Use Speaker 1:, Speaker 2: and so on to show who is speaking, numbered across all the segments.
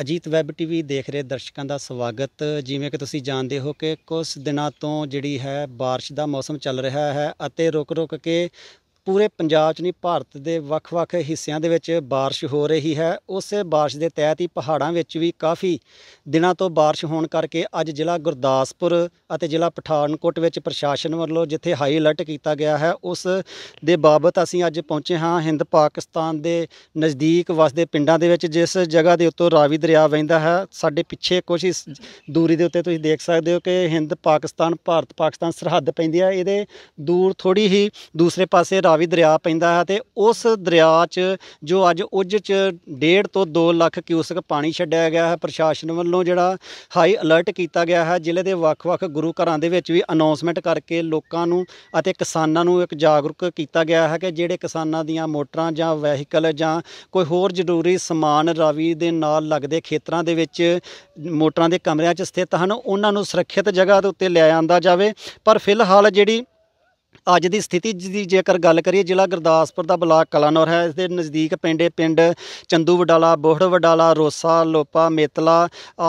Speaker 1: Ajit web TV ਦੇਖ ਰਹੇ ਦਰਸ਼ਕਾਂ ਦਾ ਸਵਾਗਤ ਜਿਵੇਂ ਕਿ ਤੁਸੀਂ ਜਾਣਦੇ ਹੋ ਕਿ ਕੁਝ ਦਿਨਾਂ ਤੋਂ ਜਿਹੜੀ ਹੈ بارش ਦਾ ਮੌਸਮ ਚੱਲ ਰਿਹਾ ਹੈ ਅਤੇ ਰੁਕ-ਰੁਕ ਕੇ ਪੂਰੇ ਪੰਜਾਬ 'ਚ ਨਹੀਂ ਭਾਰਤ ਦੇ ਵੱਖ-ਵੱਖ ਹਿੱਸਿਆਂ ਦੇ ਵਿੱਚ بارش ਹੋ ਰਹੀ ਹੈ ਉਸੇ بارش ਦੇ ਤਹਿਤ ਹੀ ਪਹਾੜਾਂ ਵਿੱਚ ਵੀ ਕਾਫੀ ਦਿਨਾਂ ਤੋਂ بارش ਹੋਣ ਕਰਕੇ ਅੱਜ ਜ਼ਿਲ੍ਹਾ ਗੁਰਦਾਸਪੁਰ ਅਤੇ ਜ਼ਿਲ੍ਹਾ ਪਠਾਨਕੋਟ ਵਿੱਚ ਪ੍ਰਸ਼ਾਸਨ ਵੱਲੋਂ ਜਿੱਥੇ ਹਾਈ ਅਲਰਟ ਕੀਤਾ ਗਿਆ ਹੈ ਉਸ ਦੇ ਬਾਬਤ ਅਸੀਂ ਅੱਜ ਪਹੁੰਚੇ ਹਾਂ ਹਿੰਦ ਪਾਕਿਸਤਾਨ ਦੇ ਨਜ਼ਦੀਕ ਵਸਦੇ ਪਿੰਡਾਂ ਦੇ ਵਿੱਚ ਜਿਸ ਜਗ੍ਹਾ ਦੇ ਉੱਤੋਂ ਰਾਵੀ ਦਰਿਆ ਵਹਿੰਦਾ ਹੈ ਸਾਡੇ ਪਿੱਛੇ ਕੁਝ ਦੂਰੀ ਦੇ ਉੱਤੇ ਤੁਸੀਂ ਦੇਖ ਸਕਦੇ ਹੋ ਕਿ ਹਿੰਦ ਪਾਕਿਸਤਾਨ ਭਾਰਤ ਪਾਕਿਸਤਾਨ ਸਰਹੱਦ ਪੈਂਦੀ ਹੈ ਇਹਦੇ ਦੂਰ ਥੋੜੀ ਹੀ ਦੂਸਰੇ ਪਾਸੇ ਰਾਵੀ ਦਰਿਆ ਪੈਂਦਾ ਹੈ ਤੇ ਉਸ ਦਰਿਆ 'ਚ ਜੋ ਅੱਜ ਉਜ 'ਚ 1.5 ਤੋਂ 2 ਲੱਖ ਕਿਊਸਕ ਪਾਣੀ ਛੱਡਿਆ ਗਿਆ ਹੈ ਪ੍ਰਸ਼ਾਸਨ ਵੱਲੋਂ ਜਿਹੜਾ ਹਾਈ ਅਲਰਟ ਕੀਤਾ ਗਿਆ ਹੈ ਜ਼ਿਲ੍ਹੇ ਦੇ ਵੱਖ-ਵੱਖ ਗੁਰੂ ਘਰਾਂ ਦੇ ਵਿੱਚ ਵੀ ਅਨਾਉਂਸਮੈਂਟ ਕਰਕੇ ਲੋਕਾਂ ਨੂੰ ਅਤੇ ਕਿਸਾਨਾਂ ਨੂੰ ਇੱਕ ਜਾਗਰੂਕ ਕੀਤਾ ਗਿਆ ਹੈ ਕਿ ਜਿਹੜੇ ਕਿਸਾਨਾਂ ਦੀਆਂ ਮੋਟਰਾਂ ਜਾਂ ਵਹੀਕਲ ਜਾਂ ਕੋਈ ਹੋਰ ਜ਼ਰੂਰੀ ਸਮਾਨ ਰਾਵੀ ਦੇ ਨਾਲ ਲੱਗਦੇ ਖੇਤਰਾਂ ਦੇ ਵਿੱਚ ਮੋਟਰਾਂ ਦੇ ਕਮਰਿਆਂ 'ਚ ਸਥਿਤ ਹਨ ਉਹਨਾਂ ਨੂੰ ਸੁਰੱਖਿਅਤ ਜਗ੍ਹਾ ਦੇ ਉੱਤੇ ਜਾਂਦਾ ਜਾਵੇ ਪਰ ਫਿਲਹਾਲ ਜਿਹੜੀ ਅੱਜ ਦੀ ਸਥਿਤੀ ਦੀ ਜੇਕਰ ਗੱਲ ਕਰੀਏ ਜ਼ਿਲ੍ਹਾ ਗੁਰਦਾਸਪੁਰ ਦਾ ਬਲਾਕ ਕਲਾਨੌਰ ਹੈ ਇਸ ਦੇ ਨਜ਼ਦੀਕ ਪਿੰਡੇ ਪਿੰਡ ਚੰਦੂ ਵਡਾਲਾ ਬੋਹੜ ਵਡਾਲਾ ਰੋਸਾ ਲੋਪਾ ਮੇਤਲਾ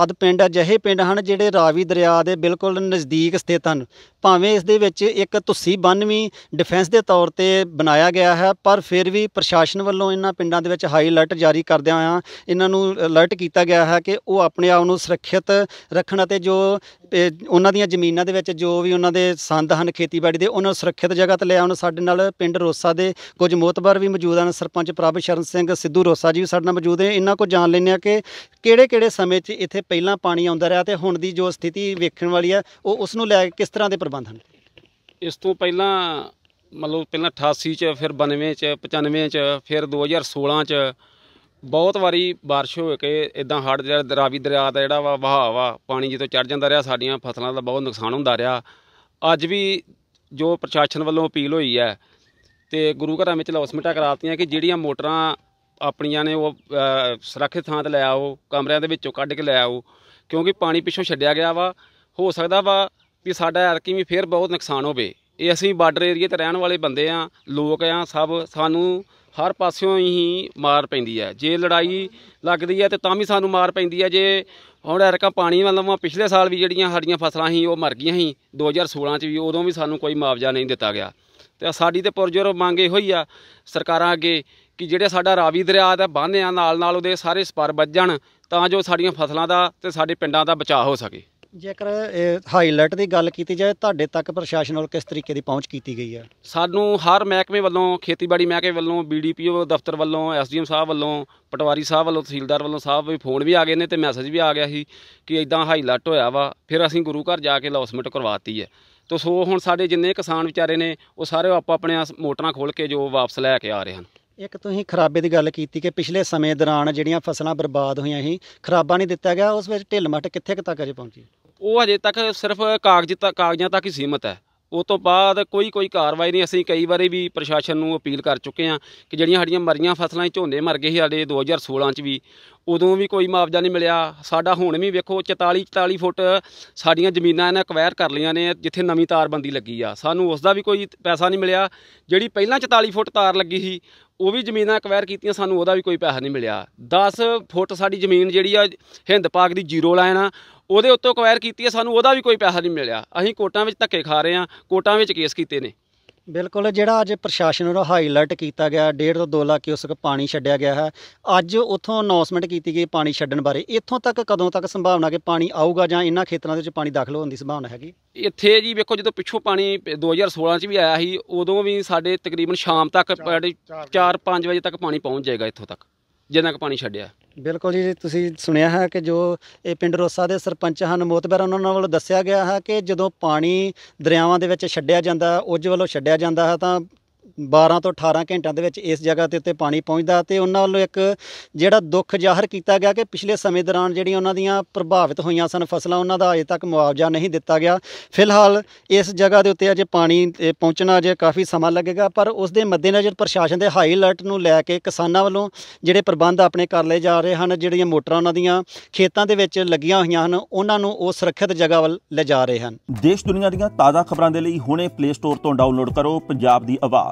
Speaker 1: ਆਦ ਪਿੰਡ ਅਜਿਹੇ ਪਿੰਡ ਹਨ ਜਿਹੜੇ ਰਾਵੀ ਦਰਿਆ ਦੇ ਬਿਲਕੁਲ ਨਜ਼ਦੀਕ ਸਥਿਤ ਹਨ ਭਾਵੇਂ ਇਸ ਦੇ ਵਿੱਚ ਇੱਕ ਤੁਸੀਂ ਬੰਨਵੀਂ ਡਿਫੈਂਸ ਦੇ ਤੌਰ ਤੇ ਬਣਾਇਆ ਗਿਆ ਹੈ ਪਰ ਫਿਰ ਵੀ ਪ੍ਰਸ਼ਾਸਨ ਵੱਲੋਂ ਇਹਨਾਂ ਪਿੰਡਾਂ ਦੇ ਵਿੱਚ ਹਾਈ ਅਲਰਟ ਜਾਰੀ ਕਰਦਿਆਂ ਹੋਇਆਂ ਇਹਨਾਂ ਨੂੰ ਅਲਰਟ ਕੀਤਾ ਗਿਆ ਹੈ ਕਿ ਉਹ ਆਪਣੇ ਆਪ ਨੂੰ ਸੁਰੱਖਿਅਤ ਰੱਖਣ ਅਤੇ ਜੋ ਉਹਨਾਂ ਦੀਆਂ ਜ਼ਮੀਨਾਂ ਦੇ ਵਿੱਚ ਜੋ ਵੀ ਉਹਨਾਂ ਦੇ ਸੰਦ ਹਨ ਖੇਤੀਬਾੜੀ ਦੇ ਉਹਨਾਂ ਨੂੰ ਸੁਰੱਖਿਅਤ ਜਗ੍ਹਾ ਤੇ ਲਿਆਉਣ ਸਾਡੇ ਨਾਲ ਪਿੰਡ ਰੋਸਾ ਦੇ ਕੁਝ ਮੋਤਬਰ ਵੀ ਮੌਜੂਦ ਹਨ ਸਰਪੰਚ ਪ੍ਰਭ ਸ਼ਰਨ ਸਿੰਘ ਸਿੱਧੂ ਰੋਸਾ ਜੀ ਵੀ ਸਾਡੇ ਨਾਲ ਮੌਜੂਦ ਹੈ ਇਹਨਾਂ ਕੋ ਜਾਣ ਲੈਣੇ ਆ ਕਿ ਕਿਹੜੇ ਕਿਹੜੇ ਸਮੇਂ 'ਚ ਇੱਥੇ ਪਹਿਲਾਂ ਪਾਣੀ ਆਉਂਦਾ ਰਿਹਾ ਤੇ ਹੁਣ ਦੀ ਜੋ ਸਥਿਤੀ ਵੇਖਣ ਵਾਲੀ ਆ ਉਹ ਉਸ ਨੂੰ ਲੈ ਕੇ ਕਿਸ ਤਰ੍ਹਾਂ ਦੇ ਬੰਦ ਹਨ
Speaker 2: ਇਸ ਤੋਂ ਪਹਿਲਾਂ ਮਤਲਬ ਪਹਿਲਾਂ 88 ਚ ਫਿਰ 92 ਚ 95 ਚ ਫਿਰ 2016 ਚ ਬਹੁਤ ਵਾਰੀ بارش ਹੋ ਕੇ ਇਦਾਂ ਹੜ੍ਹ ਜਿਹੜਾ ਦਰਾਵੀ ਦਰਿਆ ਦਾ ਜਿਹੜਾ ਵਾ ਵਹਾਅ ਵਾ ਪਾਣੀ ਜਿੱਤੋਂ ਚੜ ਜਾਂਦਾ ਰਿਹਾ ਸਾਡੀਆਂ ਫਸਲਾਂ ਦਾ ਬਹੁਤ ਨੁਕਸਾਨ ਹੁੰਦਾ ਰਿਹਾ ਅੱਜ ਵੀ ਜੋ ਪ੍ਰਸ਼ਾਸਨ ਵੱਲੋਂ ਅਪੀਲ ਹੋਈ ਹੈ ਤੇ ਗੁਰੂ ਘਰਾਂ ਵਿੱਚ ਲੌਸਮਿਟਾ ਕਰਾਤੀਆਂ ਕਿ ਜਿਹੜੀਆਂ ਮੋਟਰਾਂ ਆਪਣੀਆਂ ਨੇ ਉਹ ਸੁਰੱਖਿਅਤ ਥਾਂ ਤੇ ਲੈ ਆਓ ਕਮਰਿਆਂ ਦੇ ਵਿੱਚੋਂ ਕੱਢ ਕੇ ਲੈ ਆਓ ਕਿਉਂਕਿ ਪਾਣੀ ਪਿੱਛੋਂ ਛੱਡਿਆ ਗਿਆ ਵਾ ਹੋ ਸਕਦਾ ਵਾ ਵੀ ਸਾਡਾ ਐਰਕੀ ਵੀ ਫੇਰ ਬਹੁਤ ਨੁਕਸਾਨ ਹੋਵੇ ਇਹ ਅਸੀਂ ਬਾਰਡਰ ਏਰੀਆ ਤੇ ਰਹਿਣ ਵਾਲੇ ਬੰਦੇ ਆ ਲੋਕ ਆ ਸਭ ਸਾਨੂੰ ਹਰ ਪਾਸਿਓਂ ਹੀ ਮਾਰ ਪੈਂਦੀ ਹੈ ਜੇ ਲੜਾਈ ਲੱਗਦੀ ਹੈ ਤੇ ਤਾਂ ਵੀ ਸਾਨੂੰ ਮਾਰ ਪੈਂਦੀ ਹੈ ਜੇ ਹੁਣ ਐਰਕਾ ਪਾਣੀ ਮਾ ਪਿਛਲੇ ਸਾਲ ਵੀ ਜਿਹੜੀਆਂ ਸਾਡੀਆਂ ਫਸਲਾਂ ਸੀ ਉਹ ਮਰ ਗਈਆਂ ਸੀ 2016 ਚ ਵੀ ਉਦੋਂ ਵੀ ਸਾਨੂੰ ਕੋਈ ਮੁਆਵਜ਼ਾ ਨਹੀਂ ਦਿੱਤਾ ਗਿਆ ਤੇ ਸਾਡੀ ਤੇ ਪੁਰਜੋਰ ਮੰਗ ਇਹੋ ਹੀ ਆ ਸਰਕਾਰਾਂ ਅੱਗੇ ਕਿ ਜਿਹੜੇ ਸਾਡਾ ਰਾਵੀ ਦਰਿਆ ਦਾ ਬੰਨਿਆਂ ਨਾਲ ਨਾਲ ਉਹਦੇ ਸਾਰੇ ਸਪਰ ਵੱਜਣ ਤਾਂ ਜੋ ਸਾਡੀਆਂ ਫਸਲਾਂ ਦਾ ਤੇ ਸਾਡੇ ਪਿੰਡਾਂ ਦਾ ਬਚਾਅ ਹੋ ਸਕੇ
Speaker 1: ਜੇਕਰ ਹਾਈਲਾਈਟ ਦੀ ਗੱਲ ਕੀਤੀ ਜਾਏ ਤੁਹਾਡੇ ਤੱਕ ਪ੍ਰਸ਼ਾਸਨ ਵੱਲ ਕਿਸ ਤਰੀਕੇ ਦੀ ਪਹੁੰਚ ਕੀਤੀ ਗਈ ਹੈ
Speaker 2: ਸਾਨੂੰ ਹਰ ਮਹਿਕਮੇ ਵੱਲੋਂ ਖੇਤੀਬਾੜੀ ਮਹਿਕਮੇ ਵੱਲੋਂ ਬੀਡੀਪੀਓ ਦਫ਼ਤਰ ਵੱਲੋਂ ਐਸਡੀਐਮ ਸਾਹਿਬ ਵੱਲੋਂ ਪਟਵਾਰੀ ਸਾਹਿਬ ਵੱਲੋਂ ਤਹਿਸੀਲਦਾਰ ਵੱਲੋਂ ਸਾਹਿਬ ਵੀ ਫੋਨ ਵੀ ਆ ਗਏ ਨੇ ਤੇ ਮੈਸੇਜ ਵੀ ਆ ਗਿਆ ਸੀ ਕਿ ਇਦਾਂ ਹਾਈਲਾਈਟ ਹੋਇਆ ਵਾ ਫਿਰ ਅਸੀਂ ਗੁਰੂ ਘਰ ਜਾ ਕੇ ਲੌਸਮੈਂਟ ਕਰਵਾਤੀ ਹੈ ਤੋ ਸੋ ਹੁਣ ਸਾਡੇ ਜਿੰਨੇ ਕਿਸਾਨ ਵਿਚਾਰੇ ਨੇ ਉਹ ਸਾਰੇ ਆਪਾਂ ਆਪਣੇ ਮੋਟਰਾਂ ਖੋਲ ਕੇ ਜੋ ਵਾਪਸ ਲੈ ਕੇ ਆ ਰਹੇ ਹਨ
Speaker 1: ਇੱਕ ਤੁਸੀਂ ਖਰਾਬੇ ਦੀ ਗੱਲ ਕੀਤੀ ਕਿ ਪਿਛਲੇ ਸਮੇਂ ਦੌਰਾਨ ਜਿਹੜੀਆਂ ਫਸਲਾਂ ਬਰਬਾਦ ਹੋਈਆਂ ਸੀ ਖਰਾਬਾ ਨਹੀਂ ਦਿੱਤਾ ਗਿਆ ਉਸ ਵਿੱਚ ਢਿੱਲਮੱਟ ਕਿੱਥੇ ਤੱਕ ਅਜੇ ਪਹੁੰਚੀ
Speaker 2: ਉਹ ਅਜੇ ਤੱਕ ਸਿਰਫ ਕਾਗਜ਼ ਕਾਗਜ਼ਾਂ ਤੱਕ ਹੀ ਸੀਮਤ ਹੈ ਉਸ ਤੋਂ ਬਾਅਦ ਕੋਈ ਕੋਈ ਕਾਰਵਾਈ ਨਹੀਂ ਅਸੀਂ ਕਈ ਵਾਰੀ ਵੀ ਪ੍ਰਸ਼ਾਸਨ ਨੂੰ ਅਪੀਲ ਕਰ ਚੁੱਕੇ ਹਾਂ ਕਿ ਜਿਹੜੀਆਂ ਸਾਡੀਆਂ ਮਰੀਆਂ ਫਸਲਾਂ ਝੋਨੇ ਮਰ ਗਏ ਸੀ ਸਾਡੇ 2016 ਚ ਵੀ ਉਦੋਂ ਵੀ ਕੋਈ ਮੁਆਵਜ਼ਾ ਨਹੀਂ ਮਿਲਿਆ ਸਾਡਾ ਹੁਣ ਵੀ ਵੇਖੋ 44 44 ਫੁੱਟ ਸਾਡੀਆਂ ਜ਼ਮੀਨਾਂ ਇਹਨਾਂ ਐਕਵਾਇਰ ਕਰ ਲਈਆਂ ਨੇ ਜਿੱਥੇ ਨਵੀਂ ਤਾਰਬੰਦੀ ਲੱਗੀ ਆ ਸਾਨੂੰ ਉਸ ਦਾ ਵੀ ਕੋਈ ਪੈਸਾ ਨਹੀਂ ਮਿਲਿਆ ਜਿਹੜੀ ਪਹਿਲਾਂ 44 ਫੁੱਟ ਤਾਰ ਲੱਗੀ ਸੀ ਉਹ ਵੀ ਜ਼ਮੀਨਾਂ ਐਕਵਾਇਰ ਕੀਤੀਆਂ ਸਾਨੂੰ ਉਹਦਾ ਵੀ ਕੋਈ ਪੈਸਾ ਨਹੀਂ ਮਿਲਿਆ 10 ਫੁੱਟ ਸਾਡੀ ਜ਼ਮੀਨ ਜਿਹੜੀ ਆ ਹਿੰਦ ਪਾਕ ਦੀ ਜ਼ੀਰੋ ਲਾਈਨ ਆ ਉਹਦੇ ਉੱਤੋਂ ਐਕਵਾਇਰ ਕੀਤੀ ਆ ਸਾਨੂੰ ਉਹਦਾ ਵੀ ਕੋਈ ਪੈਸਾ ਨਹੀਂ ਮਿਲਿਆ ਅਸੀਂ ਕੋਟਾਂ ਵਿੱਚ ਧੱਕੇ ਖਾ ਰਹੇ ਆ ਕੋਟਾਂ ਵਿੱਚ ਕੇਸ ਕੀਤੇ ਨੇ
Speaker 1: ਬਿਲਕੁਲ ਜਿਹੜਾ ਅੱਜ ਪ੍ਰਸ਼ਾਸਨ ਨੂੰ ਹਾਈਲਾਈਟ ਕੀਤਾ ਗਿਆ 1.5 ਤੋਂ 2 ਲੱਖ ਕਿਊਸਕ ਪਾਣੀ ਛੱਡਿਆ ਗਿਆ ਹੈ ਅੱਜ ਉਥੋਂ ਅਨਾਉਂਸਮੈਂਟ ਕੀਤੀ ਗਈ ਪਾਣੀ ਛੱਡਣ ਬਾਰੇ ਇੱਥੋਂ ਤੱਕ ਕਦੋਂ ਤੱਕ ਸੰਭਾਵਨਾ ਕਿ ਪਾਣੀ ਆਊਗਾ ਜਾਂ ਇਹਨਾਂ ਖੇਤਰਾਂ ਦੇ ਵਿੱਚ ਪਾਣੀ ਦਾਖਲ ਹੋਣ ਦੀ ਸੰਭਾਵਨਾ ਹੈਗੀ
Speaker 2: ਇੱਥੇ ਜੀ ਵੇਖੋ ਜਦੋਂ ਪਿੱਛੋਂ ਪਾਣੀ 2016 ਚ ਵੀ ਆਇਆ ਸੀ ਉਦੋਂ ਵੀ ਸਾਡੇ ਤਕਰੀਬਨ ਸ਼ਾਮ ਤੱਕ 4-5 ਵਜੇ ਤੱਕ ਪਾਣੀ ਪਹੁੰਚ ਜਾਏਗਾ ਇੱਥੋਂ ਤੱਕ ਜਿੰਨਾ ਕ ਪਾਣੀ ਛੱਡਿਆ
Speaker 1: ਬਿਲਕੁਲ ਜੀ ਤੁਸੀਂ ਸੁਣਿਆ ਹੈ ਕਿ ਜੋ ਇਹ ਪਿੰਡ ਰੋਸਾ ਦੇ ਸਰਪੰਚ ਹਨ ਮੋਤਬਰ ਉਹਨਾਂ ਨਾਲ ਦੱਸਿਆ ਗਿਆ ਹੈ ਕਿ ਜਦੋਂ ਪਾਣੀ ਦਰਿਆਵਾਂ ਦੇ ਵਿੱਚ ਛੱਡਿਆ ਜਾਂਦਾ ਉਜ ਵੱਲੋਂ ਛੱਡਿਆ ਜਾਂਦਾ ਹੈ ਤਾਂ 12 ਤੋਂ 18 ਘੰਟਿਆਂ ਦੇ ਵਿੱਚ ਇਸ ਜਗ੍ਹਾ ਤੇ ਉੱਤੇ ਪਾਣੀ ਪਹੁੰਚਦਾ ਤੇ ਉਹਨਾਂ ਵੱਲੋਂ ਇੱਕ ਜਿਹੜਾ ਦੁੱਖ ਜ਼ਾਹਰ ਕੀਤਾ ਗਿਆ ਕਿ ਪਿਛਲੇ ਸਮੇਂ ਦੌਰਾਨ ਜਿਹੜੀਆਂ ਉਹਨਾਂ ਦੀਆਂ ਪ੍ਰਭਾਵਿਤ ਹੋਈਆਂ ਸਨ ਫਸਲਾਂ ਉਹਨਾਂ ਦਾ ਅਜੇ ਤੱਕ ਮੁਆਵਜ਼ਾ ਨਹੀਂ ਦਿੱਤਾ ਗਿਆ ਫਿਲਹਾਲ ਇਸ ਜਗ੍ਹਾ ਦੇ ਉੱਤੇ ਅਜੇ ਪਾਣੀ ਪਹੁੰਚਣਾ ਅਜੇ ਕਾਫੀ ਸਮਾਂ ਲੱਗੇਗਾ ਪਰ ਉਸ ਦੇ ਮੱਦੇਨਜ਼ਰ ਪ੍ਰਸ਼ਾਸਨ ਦੇ ਹਾਈ ਅਲਰਟ ਨੂੰ ਲੈ ਕੇ ਕਿਸਾਨਾਂ ਵੱਲੋਂ ਜਿਹੜੇ ਪ੍ਰਬੰਧ ਆਪਣੇ ਕਰ ਲਏ ਜਾ ਰਹੇ ਹਨ ਜਿਹੜੀਆਂ ਮੋਟਰਾਂ ਉਹਨਾਂ ਦੀਆਂ ਖੇਤਾਂ ਦੇ ਵਿੱਚ ਲੱਗੀਆਂ
Speaker 3: ਹੋਈਆਂ ਹਨ ਉਹਨਾਂ ਨੂੰ ਉਹ ਸੁਰੱਖਿਅਤ ਜਗ੍ਹਾ ਵੱਲ ਲਿਜਾ ਰਹੇ ਹਨ ਦੇਸ਼ ਦੁਨੀਆ ਦੀਆਂ ਤਾਜ਼ਾ ਖਬਰਾਂ ਦੇ ਲਈ ਹੁਣੇ ਪਲੇ ਸਟੋਰ ਤੋਂ ਡਾਊਨਲੋਡ ਕਰੋ ਪੰਜਾਬ ਦੀ ਆਵਾਜ਼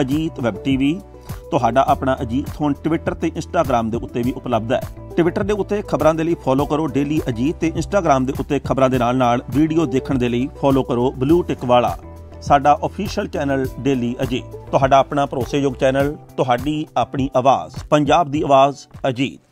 Speaker 3: ਅਜੀਤ ਵੈਬ ਟੀਵੀ ਤੁਹਾਡਾ ਆਪਣਾ ਅਜੀਤ ਹੁਣ ਟਵਿੱਟਰ ਤੇ ਇੰਸਟਾਗ੍ਰam ਦੇ ਉੱਤੇ ਵੀ ਉਪਲਬਧ ਹੈ ਟਵਿੱਟਰ ਦੇ ਉੱਤੇ ਖਬਰਾਂ ਦੇ ਲਈ ਫੋਲੋ ਕਰੋ ਡੇਲੀ ਅਜੀਤ ਤੇ ਇੰਸਟਾਗ੍ਰam ਦੇ ਉੱਤੇ ਖਬਰਾਂ ਦੇ ਨਾਲ ਨਾਲ ਵੀਡੀਓ ਦੇਖਣ ਦੇ ਲਈ ਫੋਲੋ ਕਰੋ ਬਲੂ ਟਿਕ ਵਾਲਾ ਸਾਡਾ ਅਫੀਸ਼ੀਅਲ ਚੈਨਲ ਡੇਲੀ ਅਜੀਤ ਤੁਹਾਡਾ ਆਪਣਾ ਭਰੋਸੇਯੋਗ ਚੈਨਲ ਤੁਹਾਡੀ ਆਪਣੀ ਆਵਾਜ਼ ਪੰਜਾਬ ਦੀ ਆਵਾਜ਼ ਅਜੀਤ